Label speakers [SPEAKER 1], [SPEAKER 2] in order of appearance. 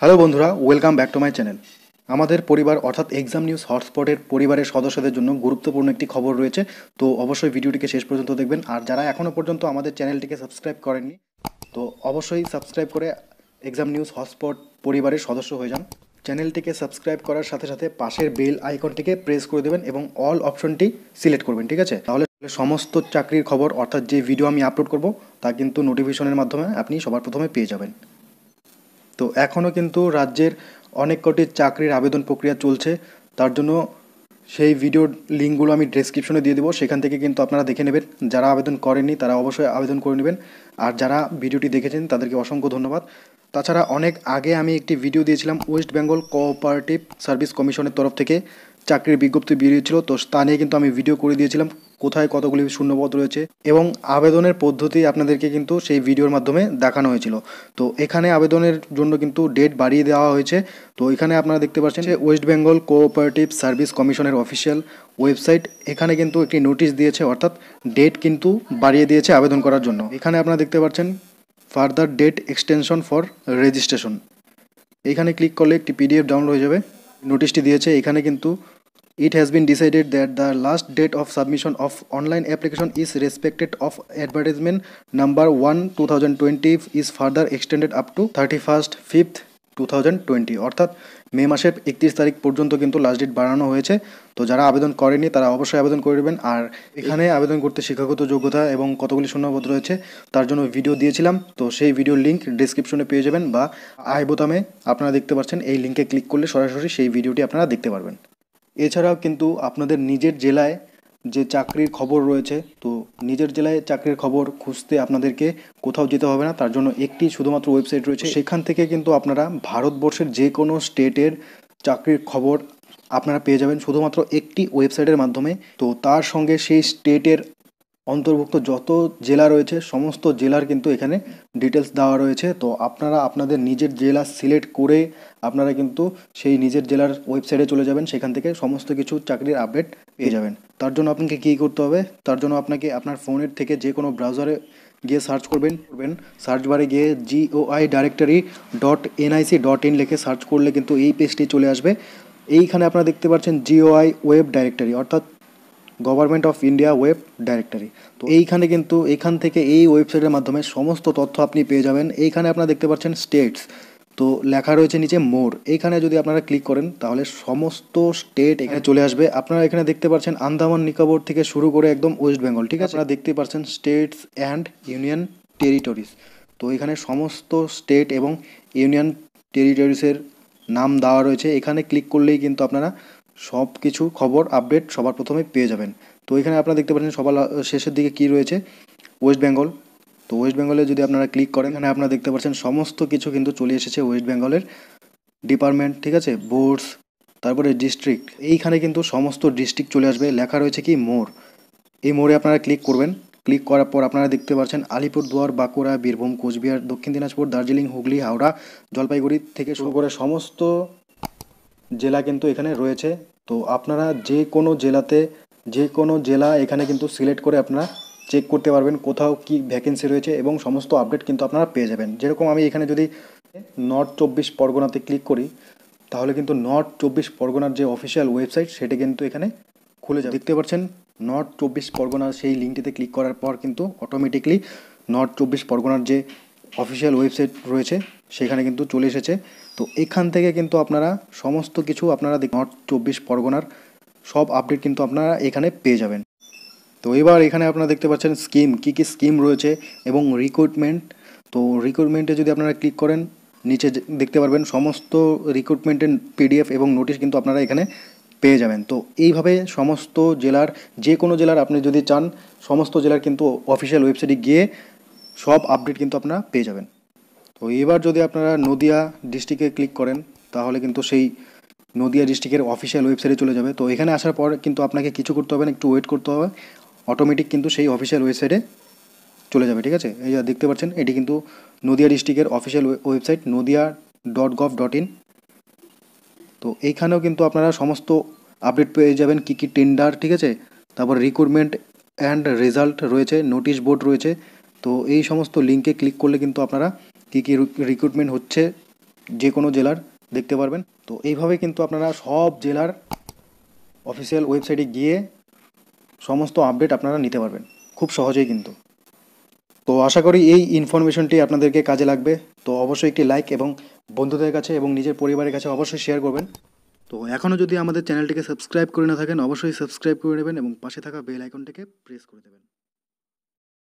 [SPEAKER 1] hello বন্ধুরা welcome back to my channel আমাদের পরিবার অর্থাৎ এক্সাম নিউজ হটস্পটের পরিবারের সদস্যদের জন্য গুরুত্বপূর্ণ একটি খবর রয়েছে তো অবশ্যই ভিডিওটিকে শেষ পর্যন্ত দেখবেন আর যারা এখনও পর্যন্ত আমাদের চ্যানেলটিকে সাবস্ক্রাইব করেননি তো অবশ্যই সাবস্ক্রাইব করে এক্সাম নিউজ হটস্পট পরিবারের সদস্য হয়ে যান চ্যানেলটিকে সাবস্ক্রাইব করার সাথে সাথে পাশের বেল আইকনটিকে প্রেস করে দেবেন এবং অল অপশনটি সিলেক্ট করবেন ঠিক আছে তাহলে সমস্ত চাকরির খবর অর্থাৎ যে ভিডিও আমি আপলোড করব তা কিন্তু নোটিফিকেশনের মাধ্যমে আপনি সবার প্রথমে পেয়ে যাবেন তো এখনও কিন্তু রাজ্যের অনেক কটি চাকরির আবেদন প্রক্রিয়া চলছে তার জন্য সেই ভিডিওর লিঙ্কগুলো আমি ডিসক্রিপশনে দিয়ে দেবো সেখান থেকে কিন্তু আপনারা দেখে নেবেন যারা আবেদন করেননি তারা অবশ্যই আবেদন করে নেবেন আর যারা ভিডিওটি দেখেছেন তাদেরকে অসংখ্য ধন্যবাদ তাছাড়া অনেক আগে আমি একটি ভিডিও দিয়েছিলাম ওয়েস্ট বেঙ্গল কোঅপারেটিভ সার্ভিস কমিশনের তরফ থেকে চাকরির বিজ্ঞপ্তি বেরিয়েছিল তো তা নিয়ে কিন্তু আমি ভিডিও করে দিয়েছিলাম কোথায় কতগুলি শূন্যপদ রয়েছে এবং আবেদনের পদ্ধতি আপনাদেরকে কিন্তু সেই ভিডিওর মাধ্যমে দেখানো হয়েছিল তো এখানে আবেদনের জন্য কিন্তু ডেট বাড়িয়ে দেওয়া হয়েছে তো এখানে আপনারা দেখতে পাচ্ছেন যে ওয়েস্ট বেঙ্গল কোঅপারেটিভ সার্ভিস কমিশনের অফিসিয়াল ওয়েবসাইট এখানে কিন্তু একটি নোটিশ দিয়েছে অর্থাৎ ডেট কিন্তু বাড়িয়ে দিয়েছে আবেদন করার জন্য এখানে আপনারা দেখতে পাচ্ছেন further date extension for registration এখানে ক্লিক করলে একটি পিডিএফ ডাউনলোড হয়ে যাবে নোটিশটি দিয়েছে এখানে কিন্তু It has been decided that the last date of submission of online application is respected of advertisement number 1 2020 is further extended up to 31st 5th 2020 অর্থাৎ মে মাসের একত্রিশ তারিখ পর্যন্ত কিন্তু লাস্ট ডেট বাড়ানো হয়েছে তো যারা আবেদন করেনি তারা অবশ্যই আবেদন করবেন আর এখানে আবেদন করতে শিক্ষাগত যোগ্যতা এবং কতগুলি শূন্যপদ রয়েছে তার জন্য ভিডিও দিয়েছিলাম তো সেই ভিডিওর লিঙ্ক ডিসক্রিপশনে পেয়ে যাবেন বা আই বোতামে আপনারা দেখতে পাচ্ছেন এই লিঙ্কে ক্লিক করলে সরাসরি সেই ভিডিওটি আপনারা দেখতে পারবেন এছাড়াও কিন্তু আপনাদের নিজের জেলায় যে চাকরির খবর রয়েছে তো নিজের জেলায় চাকরির খবর খুঁজতে আপনাদেরকে কোথাও যেতে হবে না তার জন্য একটি শুধুমাত্র ওয়েবসাইট রয়েছে সেখান থেকে কিন্তু আপনারা ভারতবর্ষের যে কোনো স্টেটের চাকরির খবর আপনারা পেয়ে যাবেন শুধুমাত্র একটি ওয়েবসাইটের মাধ্যমে তো তার সঙ্গে সেই স্টেটের অন্তর্ভুক্ত যত জেলা রয়েছে সমস্ত জেলার কিন্তু এখানে ডিটেলস দেওয়া রয়েছে তো আপনারা আপনাদের নিজের জেলা সিলেক্ট করে আপনারা কিন্তু সেই নিজের জেলার ওয়েবসাইটে চলে যাবেন সেখান থেকে সমস্ত কিছু চাকরির আপডেট পেয়ে যাবেন তার জন্য আপনাকে কী করতে হবে তার জন্য আপনাকে আপনার ফোনের থেকে যে কোনো ব্রাউজারে গিয়ে সার্চ করবেন করবেন সার্চ বারে গিয়ে GOI directory dot NIC dot in লিখে সার্চ করলে কিন্তু এই পেজটি চলে আসবে এইখানে আপনারা দেখতে পাচ্ছেন জিওআই ওয়েব ডাইরেক্টরি অর্থাৎ government of India web directory তো এইখানে কিন্তু এখান থেকে এই ওয়েবসাইটের মাধ্যমে সমস্ত তথ্য আপনি পেয়ে যাবেন এইখানে আপনারা দেখতে পাচ্ছেন স্টেটস তো লেখা রয়েছে নিচে মোর এখানে যদি আপনারা ক্লিক করেন তাহলে সমস্ত স্টেট এখানে চলে আসবে আপনারা এখানে দেখতে পাচ্ছেন আন্দামান নিকোবর থেকে শুরু করে একদম ওয়েস্ট বেঙ্গল ঠিক আছে আপনারা দেখতে পাচ্ছেন স্টেটস অ্যান্ড ইউনিয়ন টেরিটরিস তো এখানে সমস্ত স্টেট এবং ইউনিয়ন টেরিটরিসের নাম দেওয়া রয়েছে এখানে ক্লিক করলেই কিন্তু আপনারা সব কিছু খবর আপডেট সবার প্রথমে পেয়ে যাবেন তো এখানে আপনারা দেখতে পাচ্ছেন সবার শেষের দিকে কি রয়েছে ওয়েস্ট বেঙ্গল তো ওয়েস্ট বেঙ্গলে যদি আপনারা ক্লিক করেন এখানে আপনারা দেখতে পাচ্ছেন সমস্ত কিছু কিন্তু চলে এসেছে ওয়েস্ট বেঙ্গলের ডিপার্টমেন্ট ঠিক আছে বোর্ডস তারপরে ডিস্ট্রিক্ট এইখানে কিন্তু সমস্ত ডিস্ট্রিক্ট চলে আসবে লেখা রয়েছে কি মোর এই মোড়ে আপনারা ক্লিক করবেন ক্লিক করার পর আপনারা দেখতে পাচ্ছেন আলিপুরদুয়ার বাঁকুড়া বীরভূম কোচবিহার দক্ষিণ দিনাজপুর দার্জিলিং হুগলি হাওড়া জলপাইগুড়ি থেকে শুরু করে সমস্ত জেলা কিন্তু এখানে রয়েছে তো আপনারা যে কোনো জেলাতে যে কোনো জেলা এখানে কিন্তু সিলেক্ট করে আপনারা চেক করতে পারবেন কোথাও কি ভ্যাকেন্সি রয়েছে এবং সমস্ত আপডেট কিন্তু আপনারা পেয়ে যাবেন যেরকম আমি এখানে যদি নর্থ চব্বিশ পরগনাতে ক্লিক করি তাহলে কিন্তু নর্থ চব্বিশ পরগনার যে অফিসিয়াল ওয়েবসাইট সেটি কিন্তু এখানে খুলে যাবে দেখতে পাচ্ছেন নর্থ চব্বিশ পরগনার সেই লিঙ্কটিতে ক্লিক করার পর কিন্তু অটোমেটিকলি নর্থ চব্বিশ পরগনার যে অফিসিয়াল ওয়েবসাইট রয়েছে সেখানে কিন্তু চলে এসেছে তো এখান থেকে কিন্তু আপনারা সমস্ত কিছু আপনারা দেখুন নর্থ চব্বিশ পরগনার সব আপডেট কিন্তু আপনারা এখানে পেয়ে যাবেন তো এবার এখানে আপনারা দেখতে পাচ্ছেন স্কিম কি কি স্কিম রয়েছে এবং রিক্রুটমেন্ট তো রিক্রুটমেন্টে যদি আপনারা ক্লিক করেন নিচে দেখতে পারবেন সমস্ত রিক্রুটমেন্টের পিডিএফ এবং নোটিশ কিন্তু আপনারা এখানে পেয়ে যাবেন তো এইভাবে সমস্ত জেলার যে কোনো জেলার আপনি যদি চান সমস্ত জেলার কিন্তু অফিসিয়াল ওয়েবসাইটে গিয়ে সব আপডেট কিন্তু আপনারা পেয়ে যাবেন তো এবার যদি আপনারা নদিয়া ডিস্ট্রিক্টে ক্লিক করেন তাহলে কিন্তু সেই নদিয়া ডিস্ট্রিক্টের অফিসিয়াল ওয়েবসাইটে চলে যাবে তো এখানে আসার পর কিন্তু আপনাকে কিছু করতে হবে না একটু ওয়েট করতে হবে অটোমেটিক কিন্তু সেই অফিসিয়াল ওয়েবসাইটে চলে যাবে ঠিক আছে এই যা দেখতে পাচ্ছেন এটি কিন্তু নদিয়া ডিস্ট্রিক্টের official website Nadia dot gov dot in তো এইখানেও কিন্তু আপনারা সমস্ত আপডেট পেয়ে যাবেন কী কী টেন্ডার ঠিক আছে তারপর রিক্রুটমেন্ট অ্যান্ড রেজাল্ট রয়েছে নোটিশ বোর্ড রয়েছে তো এই সমস্ত লিঙ্কে ক্লিক করলে কিন্তু আপনারা কী কী রিক্রুটমেন্ট হচ্ছে যে কোনো জেলার দেখতে পারবেন তো এইভাবে কিন্তু আপনারা সব জেলার অফিসিয়াল ওয়েবসাইটে গিয়ে সমস্ত আপডেট আপনারা নিতে পারবেন খুব সহজেই কিন্তু তো আশা করি এই ইনফরমেশনটি আপনাদেরকে কাজে লাগবে তো অবশ্যই একটি লাইক এবং বন্ধুদের কাছে এবং নিজের পরিবারের কাছে অবশ্যই শেয়ার করবেন তো এখনও যদি আমাদের চ্যানেলটিকে সাবস্ক্রাইব করে না থাকেন অবশ্যই সাবস্ক্রাইব করে নেবেন এবং পাশে থাকা বেল আইকনটিকে প্রেস করে দেবেন